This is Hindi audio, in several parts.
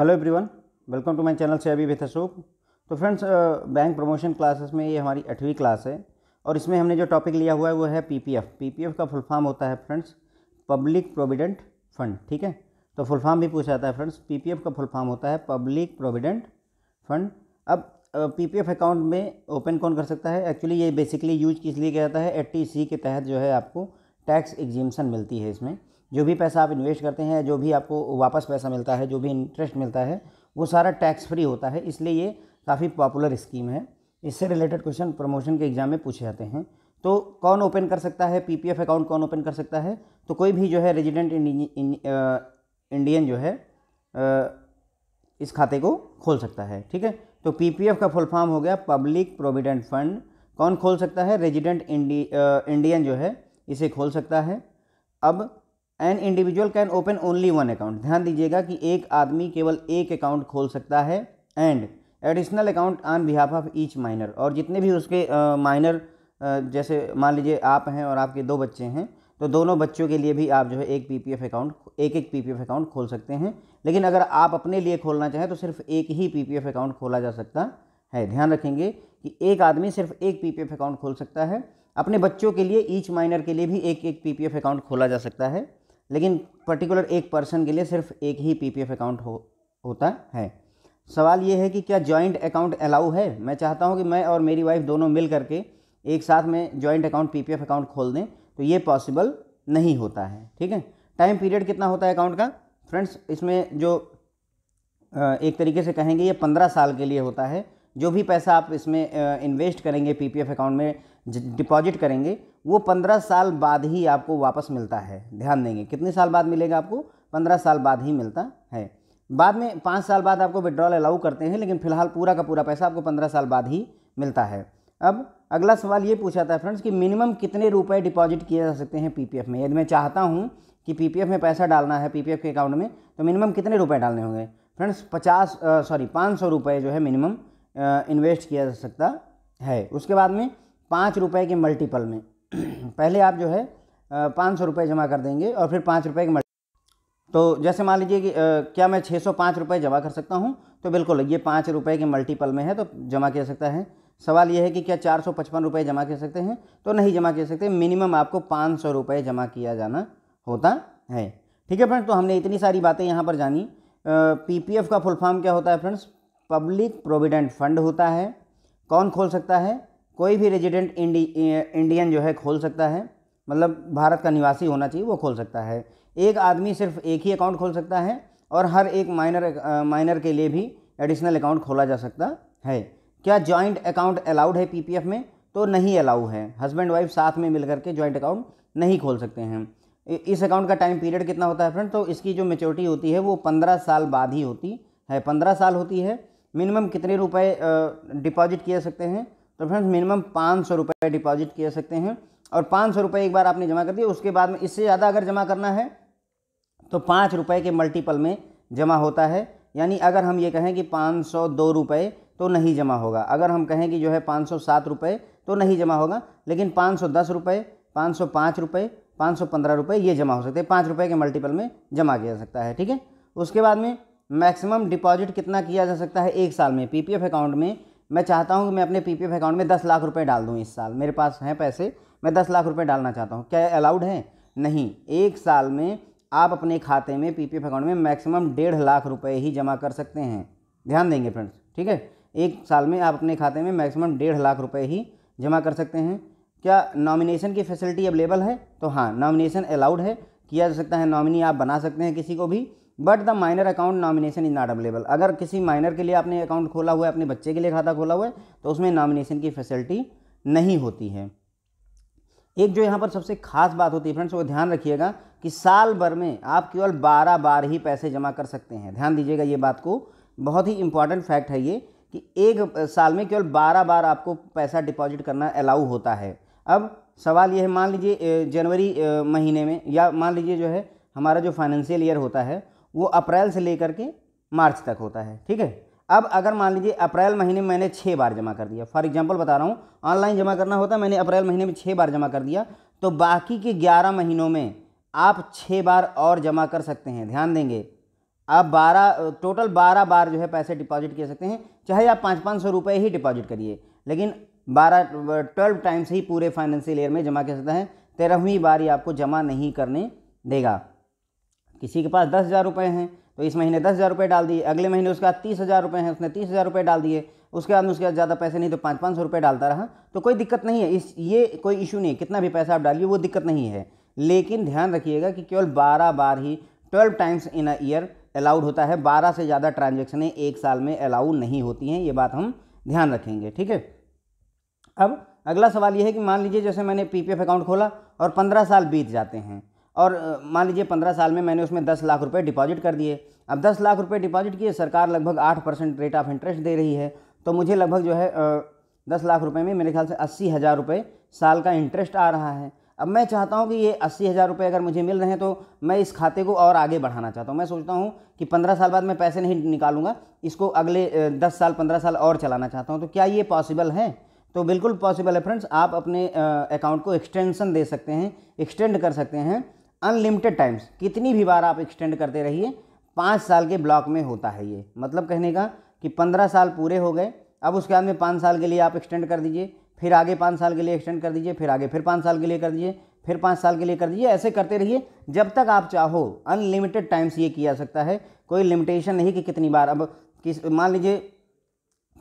hello everyone welcome to my channel से अभी विथ अशोक तो फ्रेंड्स बैंक प्रमोशन क्लासेस में ये हमारी अठवीं क्लास है और इसमें हमने जो टॉपिक लिया हुआ है वो है पीपीएफ पीपीएफ का फुल फॉर्म होता है फ्रेंड्स पब्लिक प्रोविडेंट फंड ठीक है तो फुल फॉर्म भी पूछा जाता है फ्रेंड्स पी का फुल फॉर्म होता है पब्लिक प्रोविडेंट फंड अब पीपीएफ अकाउंट में ओपन कौन कर सकता है एक्चुअली ये बेसिकली यूज किस लिए किया जाता है एट्टी के तहत जो है आपको टैक्स एग्जिम्सन मिलती है इसमें जो भी पैसा आप इन्वेस्ट करते हैं जो भी आपको वापस पैसा मिलता है जो भी इंटरेस्ट मिलता है वो सारा टैक्स फ्री होता है इसलिए ये काफ़ी पॉपुलर स्कीम है इससे रिलेटेड क्वेश्चन प्रमोशन के एग्ज़ाम में पूछे जाते हैं तो कौन ओपन कर सकता है पीपीएफ अकाउंट कौन ओपन कर सकता है तो कोई भी जो है रेजिडेंट इंडियन जो है इस खाते को खोल सकता है ठीक है तो पीपीएफ का फुल फॉर्म हो गया पब्लिक प्रोविडेंट फंड कौन खोल सकता है रेजिडेंट इंडियन जो है इसे खोल सकता है अब an individual can open only one account ध्यान दीजिएगा कि एक आदमी केवल एक अकाउंट खोल सकता है and additional account on behalf of each minor और जितने भी उसके माइनर जैसे मान लीजिए आप हैं और आपके दो बच्चे हैं तो दोनों बच्चों के लिए भी आप जो है एक पी पी एफ अकाउंट एक एक पी पी एफ अकाउंट खोल सकते हैं लेकिन अगर आप अपने लिए खोलना चाहें तो सिर्फ एक ही पी पी एफ अकाउंट खोला जा सकता है ध्यान रखेंगे कि एक आदमी सिर्फ एक पी पी एफ अकाउंट खोल सकता है अपने बच्चों के लिए ईच माइनर के लिए भी एक एक पी पी एफ अकाउंट खोला जा सकता है लेकिन पर्टिकुलर एक पर्सन के लिए सिर्फ एक ही पीपीएफ अकाउंट हो होता है सवाल ये है कि क्या जॉइंट अकाउंट अलाउ है मैं चाहता हूँ कि मैं और मेरी वाइफ दोनों मिल करके एक साथ में जॉइंट अकाउंट एफ अकाउंट खोल दें तो ये पॉसिबल नहीं होता है ठीक है टाइम पीरियड कितना होता है अकाउंट का फ्रेंड्स इसमें जो एक तरीके से कहेंगे ये पंद्रह साल के लिए होता है जो भी पैसा आप इसमें इन्वेस्ट करेंगे पीपीएफ अकाउंट में डिपॉजिट करेंगे वो पंद्रह साल बाद ही आपको वापस मिलता है ध्यान देंगे कितने साल बाद मिलेगा आपको पंद्रह साल बाद ही मिलता है बाद में पाँच साल बाद आपको विड्रॉल अलाउ करते हैं लेकिन फिलहाल पूरा का पूरा पैसा आपको पंद्रह साल बाद ही मिलता है अब अगला सवाल ये पूछा था फ्रेंड्स कि मिनिमम कितने रुपए डिपॉजिट किए जा सकते हैं पीपीएफ में यदि मैं चाहता हूँ कि पीपीएफ में पैसा डालना है पीपीएफ के अकाउंट में तो मिनिमम कितने रुपए डालने होंगे फ्रेंड्स पचास सॉरी पाँच सौ रुपये जो है मिनिमम इन्वेस्ट किया जा सकता है उसके बाद में पाँच रुपये के मल्टीपल में पहले आप जो है पाँच सौ रुपये जमा कर देंगे और फिर पाँच रुपये के मल्टी तो जैसे मान लीजिए कि क्या मैं छः सौ पाँच रुपये जमा कर सकता हूँ तो बिल्कुल ये पाँच रुपये के मल्टीपल में है तो जमा किया सकता है सवाल यह है कि क्या चार सौ पचपन रुपये जमा कर सकते हैं तो नहीं जमा कर सकते मिनिमम आपको पाँच सौ रुपये जमा किया जाना होता है ठीक है फ्रेंड्स तो हमने इतनी सारी बातें यहाँ पर जानी पीपीएफ का फुल फॉर्म क्या होता है फ्रेंड्स पब्लिक प्रोविडेंट फंड होता है कौन खोल सकता है कोई भी रेजिडेंट इंडी इंडियन जो है खोल सकता है मतलब भारत का निवासी होना चाहिए वो खोल सकता है एक आदमी सिर्फ एक ही अकाउंट खोल सकता है और हर एक माइनर माइनर के लिए भी एडिशनल अकाउंट खोला जा सकता है क्या जॉइंट अकाउंट अलाउड है पी में तो नहीं अलाउ है हस्बैंड वाइफ साथ में मिल करके जॉइंट अकाउंट नहीं खोल सकते हैं इस अकाउंट का टाइम पीरियड कितना होता है फ्रेंड तो इसकी जो मेच्योरिटी होती है वो पंद्रह साल बाद ही होती है पंद्रह साल होती है मिनिमम कितने रुपए डिपॉजिट किए सकते हैं तो फ्रेंड्स मिनिमम पाँच सौ रुपये डिपॉजिट किया सकते हैं और पाँच सौ रुपये एक बार आपने जमा कर दिया उसके बाद में इससे ज़्यादा अगर जमा करना है तो पाँच रुपये के मल्टीपल में जमा होता है यानी अगर हम ये कहें कि पाँच सौ दो रुपये तो नहीं जमा होगा अगर हम कहें कि जो है पाँच सौ सात रुपये तो नहीं जमा होगा लेकिन पाँच सौ दस रुपये पाँच सौ पाँच रुपये पाँच सौ पंद्रह रुपये ये जमा हो सकते हैं पाँच रुपये के मल्टीपल में जमा किया जा सकता है ठीक है उसके बाद में मैक्सिमम डिपॉजिट कितना किया जा सकता है एक साल में पीपीएफ अकाउंट में मैं चाहता हूँ कि मैं अपने पीपीएफ अकाउंट में दस लाख रुपए डाल दूँ इस साल मेरे पास हैं पैसे मैं दस लाख रुपए डालना चाहता हूँ क्या अलाउड है नहीं एक साल में आप अपने खाते में पीपीएफ अकाउंट में मैक्सिमम डेढ़ लाख रुपए ही जमा कर सकते हैं ध्यान देंगे फ्रेंड्स ठीक है एक साल में आप अपने खाते में मैक्सिमम डेढ़ लाख रुपये ही जमा कर सकते हैं क्या नॉमिनेशन की फैसिलिटी अवेलेबल है तो हाँ नॉमिनेशन अलाउड है किया जा सकता है नॉमिनी आप बना सकते हैं किसी को भी but the minor account nomination is not available अगर किसी माइनर के लिए आपने अकाउंट खोला हुआ है अपने बच्चे के लिए खाता खोला हुआ है तो उसमें नॉमिनेशन की फैसिलिटी नहीं होती है एक जो यहाँ पर सबसे खास बात होती है फ्रेंड्स वो ध्यान रखिएगा कि साल भर में आप केवल बारह बार ही पैसे जमा कर सकते हैं ध्यान दीजिएगा ये बात को बहुत ही इंपॉर्टेंट फैक्ट है ये कि एक साल में केवल बारह बार आपको पैसा डिपॉजिट करना अलाउ होता है अब सवाल ये है मान लीजिए जनवरी महीने में या मान लीजिए जो है हमारा जो फाइनेंशियल ईयर होता है वो अप्रैल से लेकर के मार्च तक होता है ठीक है अब अगर मान लीजिए अप्रैल महीने में मैंने छः बार जमा कर दिया फॉर एग्जांपल बता रहा हूँ ऑनलाइन जमा करना होता है मैंने अप्रैल महीने में छः बार जमा कर दिया तो बाकी के ग्यारह महीनों में आप छः बार और जमा कर सकते हैं ध्यान देंगे आप बारह टोटल बारह बार जो है पैसे डिपॉजिट कर सकते हैं चाहे आप पाँच पाँच सौ रुपये ही डिपॉजिट करिए लेकिन बारह ट्वेल्व टाइम्स ही पूरे फाइनेंशियल ईयर में जमा कर सकते हैं तेरहवीं बार ही आपको जमा नहीं करने देगा किसी के पास दस हज़ार रुपये हैं तो इस महीने दस हज़ार रुपये डाल दिए अगले महीने उसके बाद तीस हज़ार रुपये हैं उसने तीस हज़ार रुपये डाल दिए उसके बाद उसके बाद ज़्यादा पैसे नहीं तो पाँच पाँच सौ रुपये डालता रहा तो कोई दिक्कत नहीं है इस ये कोई इशू नहीं है कितना भी पैसा आप डालिए वो दिक्कत नहीं है लेकिन ध्यान रखिएगा कि केवल बारह बार ही twelve times in a year allowed होता है बारह से ज़्यादा ट्रांजेक्शनें एक साल में अलाउ नहीं होती हैं ये बात हम ध्यान रखेंगे ठीक है अब अगला सवाल ये है कि मान लीजिए जैसे मैंने पीपीएफ अकाउंट खोला और पंद्रह साल बीत जाते हैं और मान लीजिए पंद्रह साल में मैंने उसमें दस लाख रुपये डिपॉजिट कर दिए अब दस लाख रुपये डिपॉजिट किए सरकार लगभग आठ परसेंट रेट ऑफ इंटरेस्ट दे रही है तो मुझे लगभग जो है दस लाख रुपये में मेरे ख्याल से अस्सी हज़ार रुपये साल का इंटरेस्ट आ रहा है अब मैं चाहता हूँ कि ये अस्सी हज़ार रुपये अगर मुझे मिल रहे हैं तो मैं इस खाते को और आगे बढ़ाना चाहता हूँ मैं सोचता हूँ कि पंद्रह साल बाद मैं पैसे नहीं निकालूंगा इसको अगले दस साल पंद्रह साल और चलाना चाहता हूँ तो क्या ये पॉसिबल है तो बिल्कुल पॉसिबल है फ्रेंड्स आप अपने अकाउंट को एक्सटेंशन दे सकते हैं एक्सटेंड कर सकते हैं अनलिमिटेड टाइम्स कितनी भी बार आप एक्सटेंड करते रहिए पाँच साल के ब्लॉक में होता है ये मतलब कहने का कि पंद्रह साल पूरे हो गए अब उसके बाद में पाँच साल के लिए आप एक्सटेंड कर दीजिए फिर आगे पाँच साल के लिए एक्सटेंड कर दीजिए फिर आगे फिर पाँच साल के लिए कर दीजिए फिर पाँच साल के लिए कर दीजिए ऐसे करते रहिए जब तक आप चाहो अनलिमिटेड टाइम्स ये किया सकता है कोई लिमिटेशन नहीं कि कितनी बार अब किस मान लीजिए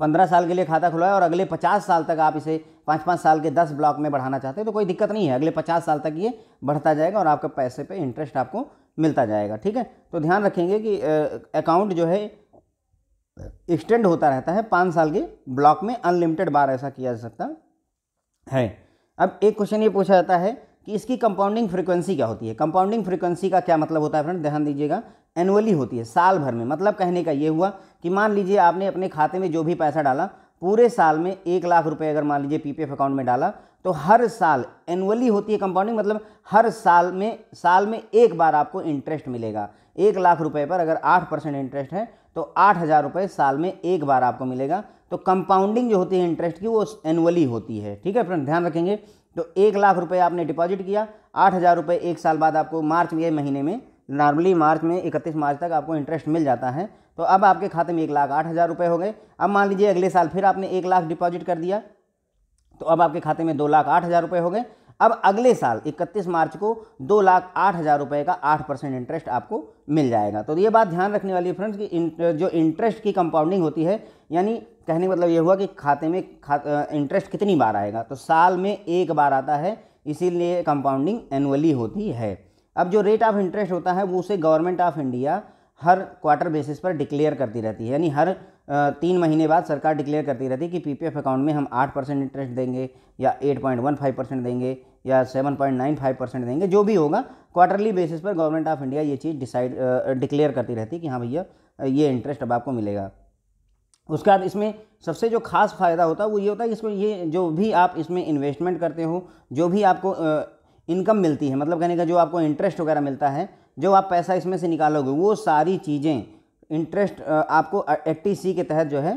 पंद्रह साल के लिए खाता खुलवाया और अगले पचास साल तक आप इसे पाँच पाँच साल के दस ब्लॉक में बढ़ाना चाहते हैं तो कोई दिक्कत नहीं है अगले पचास साल तक ये बढ़ता जाएगा और आपके पैसे पे इंटरेस्ट आपको मिलता जाएगा ठीक है तो ध्यान रखेंगे कि अकाउंट जो है एक्सटेंड होता रहता है पाँच साल के ब्लॉक में अनलिमिटेड बार ऐसा किया जा सकता है अब एक क्वेश्चन ये पूछा जाता है कि इसकी कंपाउंडिंग फ्रीक्वेंसी क्या होती है कंपाउंडिंग फ्रीक्वेंसी का क्या मतलब होता है फ्रेंड ध्यान दीजिएगा एनुअली होती है साल भर में मतलब कहने का ये हुआ कि मान लीजिए आपने अपने खाते में जो भी पैसा डाला पूरे साल में एक लाख रुपए अगर मान लीजिए पीपीएफ अकाउंट में डाला तो हर साल एनुअली होती है कंपाउंडिंग मतलब हर साल में साल में एक बार आपको इंटरेस्ट मिलेगा एक लाख रुपए पर अगर आठ परसेंट इंटरेस्ट है तो आठ हज़ार रुपये साल में एक बार आपको मिलेगा तो कंपाउंडिंग जो होती है इंटरेस्ट की वो एनुअली होती है ठीक है फ्रेंड ध्यान रखेंगे तो एक लाख रुपये आपने डिपॉजिट किया आठ हज़ार रुपये एक साल बाद आपको मार्च में महीने में नॉर्मली मार्च में इकतीस मार्च तक आपको इंटरेस्ट मिल जाता है तो अब आपके खाते में एक लाख आठ हज़ार रुपये हो गए अब मान लीजिए अगले साल फिर आपने एक लाख डिपॉजिट कर दिया तो अब आपके खाते में दो लाख आठ हज़ार रुपये हो गए अब अगले साल 31 मार्च को दो लाख आठ हज़ार रुपये का आठ परसेंट इंटरेस्ट आपको मिल जाएगा तो ये बात ध्यान रखने वाली है फ्रेंड्स कि जो इंटरेस्ट की कंपाउंडिंग होती है यानी कहने का मतलब ये हुआ कि खाते में खा इंटरेस्ट कितनी बार आएगा तो साल में एक बार आता है इसीलिए कंपाउंडिंग एनुअली होती है अब जो रेट ऑफ इंटरेस्ट होता है वो उसे गवर्नमेंट ऑफ इंडिया हर क्वार्टर बेसिस पर डिक्लेयर करती रहती है यानी हर तीन महीने बाद सरकार डिक्लेयर करती रहती है कि पीपीएफ अकाउंट में हम आठ परसेंट इंटरेस्ट देंगे या eight point one five percent देंगे या seven point nine five percent देंगे जो भी होगा क्वार्टरली बेसिस पर गवर्नमेंट ऑफ इंडिया ये चीज़ डिसाइड डिक्लेयर करती रहती है कि हाँ भैया ये इंटरेस्ट अब आपको मिलेगा उसके बाद इसमें सबसे जो खास फ़ायदा होता है वो ये होता है कि इसमें ये जो भी आप इसमें इन्वेस्टमेंट करते हो जो भी आपको इनकम मिलती है मतलब कहने का जो आपको इंटरेस्ट वगैरह मिलता है जो आप पैसा इसमें से निकालोगे वो सारी चीज़ें इंटरेस्ट आपको एट्टी सी के तहत जो है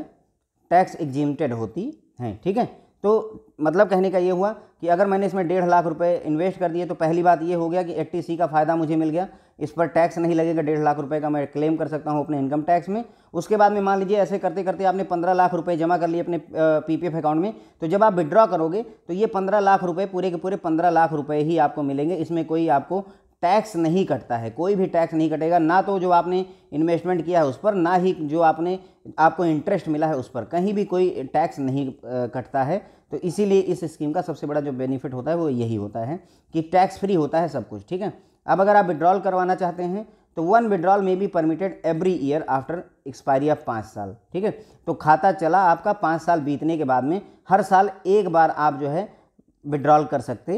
टैक्स एग्जिमटेड होती हैं ठीक है तो मतलब कहने का ये हुआ कि अगर मैंने इसमें डेढ़ लाख रुपए इन्वेस्ट कर दिए तो पहली बात ये हो गया कि एट्टी सी का फ़ायदा मुझे मिल गया इस पर टैक्स नहीं लगेगा डेढ़ लाख रुपए का मैं क्लेम कर सकता हूँ अपने इनकम टैक्स में उसके बाद में मान लीजिए ऐसे करते करते आपने पंद्रह लाख रुपए जमा कर लिए अपने पी अकाउंट में तो जब आप विड्रॉ करोगे तो ये पंद्रह लाख रुपये पूरे के पूरे पंद्रह लाख रुपये ही आपको मिलेंगे इसमें कोई आपको टैक्स नहीं कटता है कोई भी टैक्स नहीं कटेगा ना तो जो आपने इन्वेस्टमेंट किया है उस पर ना ही जो आपने आपको इंटरेस्ट मिला है उस पर कहीं भी कोई टैक्स नहीं कटता है तो इसीलिए इस स्कीम का सबसे बड़ा जो बेनिफिट होता है वो यही होता है कि टैक्स फ्री होता है सब कुछ ठीक है अब अगर आप विड्रॉल करवाना चाहते हैं तो वन विड्रॉल में be permitted every year after expiry of पाँच साल ठीक है तो खाता चला आपका पाँच साल बीतने के बाद में हर साल एक बार आप जो है विड्रॉल कर सकते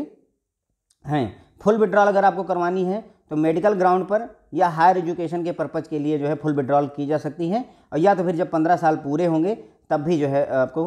हैं फुल विड्रॉल अगर आपको करवानी है तो मेडिकल ग्राउंड पर या हायर एजुकेशन के पर्पज़ के लिए जो है फुल विड्रॉल की जा सकती है और या तो फिर जब पंद्रह साल पूरे होंगे तब भी जो है आपको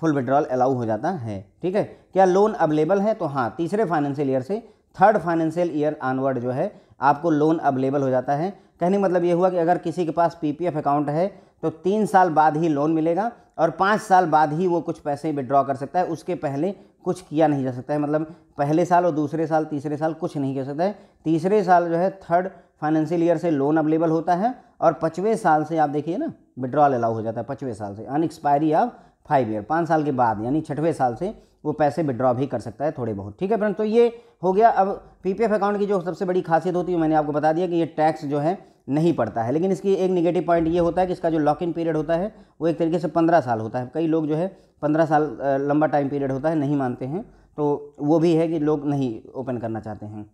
फुल विड्रॉल अलाउ हो जाता है ठीक है क्या लोन अवेलेबल है तो हाँ तीसरे फाइनेंशियल ईयर से थर्ड फाइनेंशियल ईयर ऑनवर्ड जो है आपको लोन अवेलेबल हो जाता है कहने मतलब ये हुआ कि अगर किसी के पास पीपीएफ अकाउंट है तो तीन साल बाद ही लोन मिलेगा और पाँच साल बाद ही वो कुछ पैसे विड्रॉ कर सकता है उसके पहले कुछ किया नहीं जा सकता है मतलब पहले साल और दूसरे साल तीसरे साल कुछ नहीं कर सकता है तीसरे साल जो है थर्ड फाइनेंशियल ईयर से लोन अवेलेबल होता है और पचवें साल से आप देखिए ना विड्रॉल अलाउ हो जाता है पचवें साल से अनएक्सपायरी ऑफ फाइव ईयर पाँच साल के बाद यानी छठवें साल से वो पैसे विड्रॉ भी कर सकता है थोड़े बहुत ठीक है फ्रेंड तो ये हो गया अब पी अकाउंट की जो सबसे बड़ी खासियत होती है मैंने आपको बता दिया कि ये टैक्स जो है नहीं पड़ता है लेकिन इसकी एक निगेटिव पॉइंट ये होता है कि इसका जो लॉक इन पीरियड होता है वो एक तरीके से पंद्रह साल होता है कई लोग जो है पंद्रह साल लंबा टाइम पीरियड होता है नहीं मानते हैं तो वो भी है कि लोग नहीं ओपन करना चाहते हैं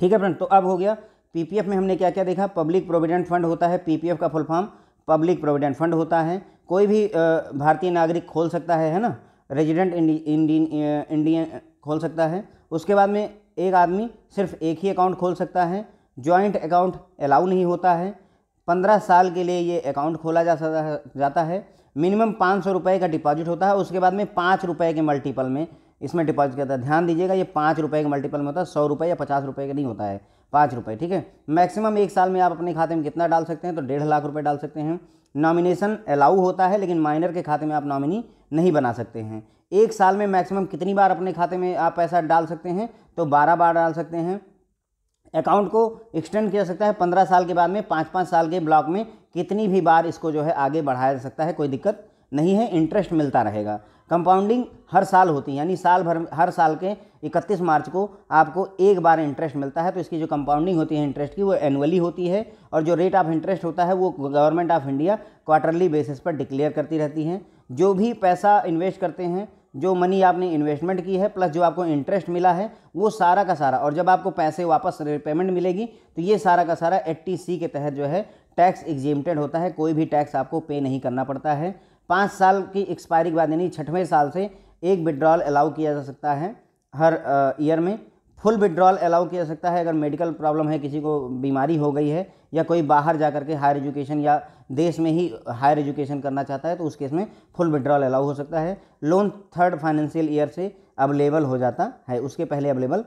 ठीक है फ्रेंड तो अब हो गया पीपीएफ में हमने क्या क्या देखा पब्लिक प्रोविडेंट फंड होता है पीपीएफ का full form public provident fund होता है कोई भी भारतीय नागरिक खोल सकता है है ना रेजिडेंट इंडियन इंडियन खोल सकता है उसके बाद में एक आदमी सिर्फ एक ही अकाउंट खोल सकता है जॉइंट अकाउंट अलाउ नहीं होता है पंद्रह साल के लिए ये अकाउंट खोला जा जाता है मिनिमम पाँच सौ रुपये का डिपॉजिट होता है उसके बाद में पाँच रुपये के मल्टीपल में इसमें डिपॉजिट करता है ध्यान दीजिएगा ये पाँच रुपये के मल्टीपल में होता है सौ रुपये या पचास रुपये का नहीं होता है पाँच रुपये ठीक है मैक्सिमम एक साल में आप अपने खाते में कितना डाल सकते हैं तो डेढ़ लाख रुपये डाल सकते हैं नॉमिनेशन अलाउ होता है लेकिन माइनर के खाते में आप नॉमिनी नहीं बना सकते हैं एक साल में मैक्सिमम कितनी बार अपने खाते में आप पैसा डाल सकते हैं तो बारह बार डाल सकते हैं अकाउंट को एक्सटेंड किया सकता है पंद्रह साल के बाद में पाँच पाँच साल के ब्लॉक में कितनी भी बार इसको जो है आगे बढ़ाया जा सकता है कोई दिक्कत नहीं है इंटरेस्ट मिलता रहेगा कंपाउंडिंग हर साल होती है यानी साल भर हर साल के 31 मार्च को आपको एक बार इंटरेस्ट मिलता है तो इसकी जो कंपाउंडिंग होती है इंटरेस्ट की वो एनुअली होती है और जो रेट ऑफ इंटरेस्ट होता है वो government of India quarterly basis पर डिक्लेयर करती रहती है जो भी पैसा इन्वेस्ट करते हैं जो मनी आपने इन्वेस्टमेंट की है प्लस जो आपको इंटरेस्ट मिला है वो सारा का सारा और जब आपको पैसे वापस पेमेंट मिलेगी तो ये सारा का सारा एट्टी के तहत जो है टैक्स एग्जिमटेड होता है कोई भी टैक्स आपको पे नहीं करना पड़ता है पाँच साल की एक्सपायरी के बाद यानी छठवें साल से एक विड्रॉल अलाउ किया जा सकता है हर ईयर में फुल विड्रॉल अलाउ किया जा सकता है अगर मेडिकल प्रॉब्लम है किसी को बीमारी हो गई है या कोई बाहर जा कर के हायर एजुकेशन या देश में ही हायर एजुकेशन करना चाहता है तो उस केस में फुल विड्रॉल अलाउ हो सकता है लोन थर्ड फाइनेंशियल ईयर से अवेलेबल हो जाता है उसके पहले अवेलेबल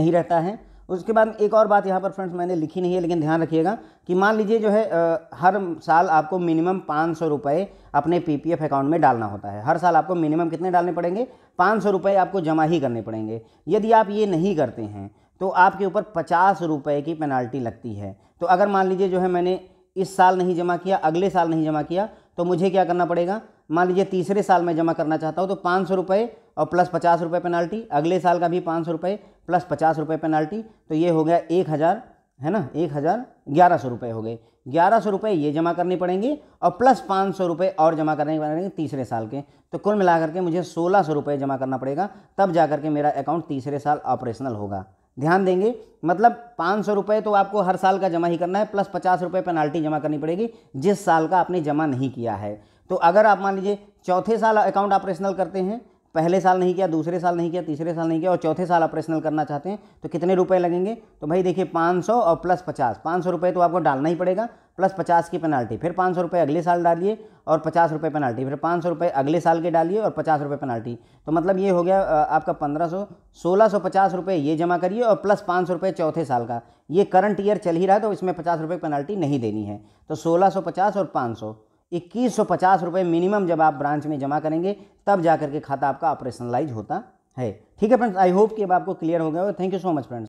नहीं रहता है उसके बाद एक और बात यहाँ पर फ्रेंड्स मैंने लिखी नहीं है लेकिन ध्यान रखिएगा कि मान लीजिए जो है आ, हर साल आपको मिनिमम पाँच सौ रुपये अपने पीपीएफ अकाउंट में डालना होता है हर साल आपको मिनिमम कितने डालने पड़ेंगे पाँच सौ रुपये आपको जमा ही करने पड़ेंगे यदि आप ये नहीं करते हैं तो आपके ऊपर पचास रुपये की पेनाल्टी लगती है तो अगर मान लीजिए जो है मैंने इस साल नहीं जमा किया अगले साल नहीं जमा किया तो मुझे क्या करना पड़ेगा मान लीजिए तीसरे साल में जमा करना चाहता हूँ तो पाँच सौ रुपये और प्लस पचास रुपये पेनाल्टी अगले साल का भी पाँच सौ रुपये प्लस पचास रुपये पेनाल्टी तो ये हो गया एक हज़ार है ना एक हज़ार ग्यारह सौ रुपये हो गए ग्यारह सौ रुपये ये जमा करने पड़ेंगे और प्लस पाँच सौ रुपये और जमा करने पड़ेंगे तीसरे साल के तो कुल मिला करके मुझे सोलह सौ रुपये जमा करना पड़ेगा तब जा कर के मेरा अकाउंट तीसरे साल ऑपरेशनल होगा ध्यान देंगे मतलब पाँच सौ रुपये तो आपको हर साल का जमा ही करना है प्लस पचास रुपये पेनाल्टी जमा करनी पड़ेगी जिस साल का आपने जमा नहीं किया है तो अगर आप मान लीजिए चौथे साल अकाउंट ऑपरेशनल करते हैं पहले साल नहीं किया दूसरे साल नहीं किया तीसरे साल नहीं किया और चौथे साल ऑपरेशनल करना चाहते हैं तो कितने रुपए लगेंगे तो भाई देखिए 500 और प्लस 50 500 रुपए तो आपको डालना ही पड़ेगा प्लस 50 की पेनल्टी फिर 500 रुपए अगले साल डालिए और पचास रुपये पेनल्टी फिर पाँच सौ रुपये अगले साल के डालिए और पचास रुपये पेनल्टी तो मतलब ये हो गया आपका पंद्रह सौ सोलह सौ पचास रुपये ये जमा करिए और प्लस पाँच सौ रुपये चौथे साल का ये करंट ईयर चल ही रहा है तो इसमें पचास रुपये पेनल्टी नहीं देनी है तो सोलह सौ पचास और पाँच सौ इक्कीस सौ पचास रुपये मिनिमम जब आप ब्रांच में जमा करेंगे तब जाकर के खाता आपका ऑपरेशनलाइज होता है ठीक है फ्रेंड्स आई होप कि अब आपको क्लियर हो गया हो thank you so much friends